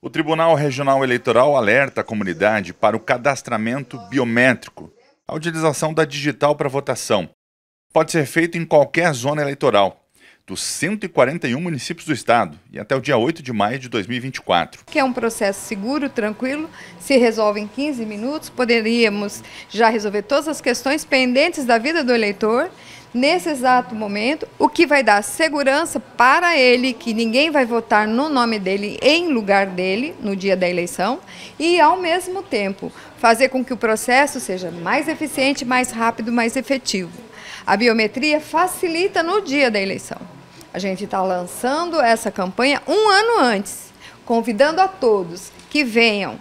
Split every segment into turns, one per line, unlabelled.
O Tribunal Regional Eleitoral alerta a comunidade para o cadastramento biométrico, a utilização da digital para votação. Pode ser feito em qualquer zona eleitoral, dos 141 municípios do estado e até o dia 8 de maio de 2024.
Que é um processo seguro, tranquilo, se resolve em 15 minutos, poderíamos já resolver todas as questões pendentes da vida do eleitor nesse exato momento, o que vai dar segurança para ele que ninguém vai votar no nome dele em lugar dele no dia da eleição e, ao mesmo tempo, fazer com que o processo seja mais eficiente, mais rápido, mais efetivo. A biometria facilita no dia da eleição. A gente está lançando essa campanha um ano antes, convidando a todos que venham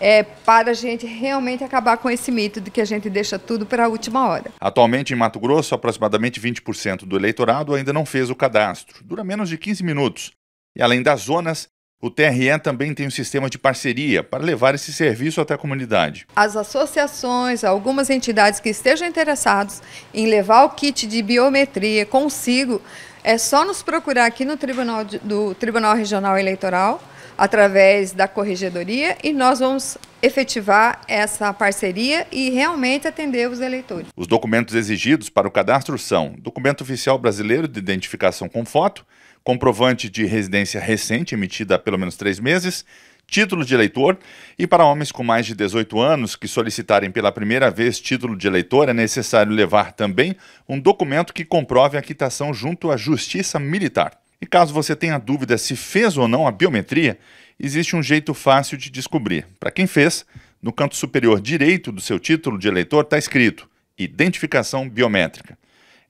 é, para a gente realmente acabar com esse mito de que a gente deixa tudo para a última hora.
Atualmente, em Mato Grosso, aproximadamente 20% do eleitorado ainda não fez o cadastro. Dura menos de 15 minutos. E além das zonas, o TRE também tem um sistema de parceria para levar esse serviço até a comunidade.
As associações, algumas entidades que estejam interessados em levar o kit de biometria consigo, é só nos procurar aqui no Tribunal do Tribunal Regional Eleitoral, através da corregedoria, e nós vamos efetivar essa parceria e realmente atender os eleitores.
Os documentos exigidos para o cadastro são documento oficial brasileiro de identificação com foto, comprovante de residência recente emitida há pelo menos três meses, título de eleitor, e para homens com mais de 18 anos que solicitarem pela primeira vez título de eleitor, é necessário levar também um documento que comprove a quitação junto à Justiça Militar. E caso você tenha dúvida se fez ou não a biometria, existe um jeito fácil de descobrir. Para quem fez, no canto superior direito do seu título de eleitor está escrito Identificação Biométrica.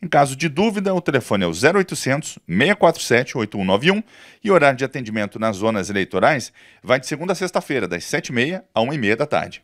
Em caso de dúvida, o telefone é o 0800 647 8191 e o horário de atendimento nas zonas eleitorais vai de segunda a sexta-feira, das 7h30 a 1h30 da tarde.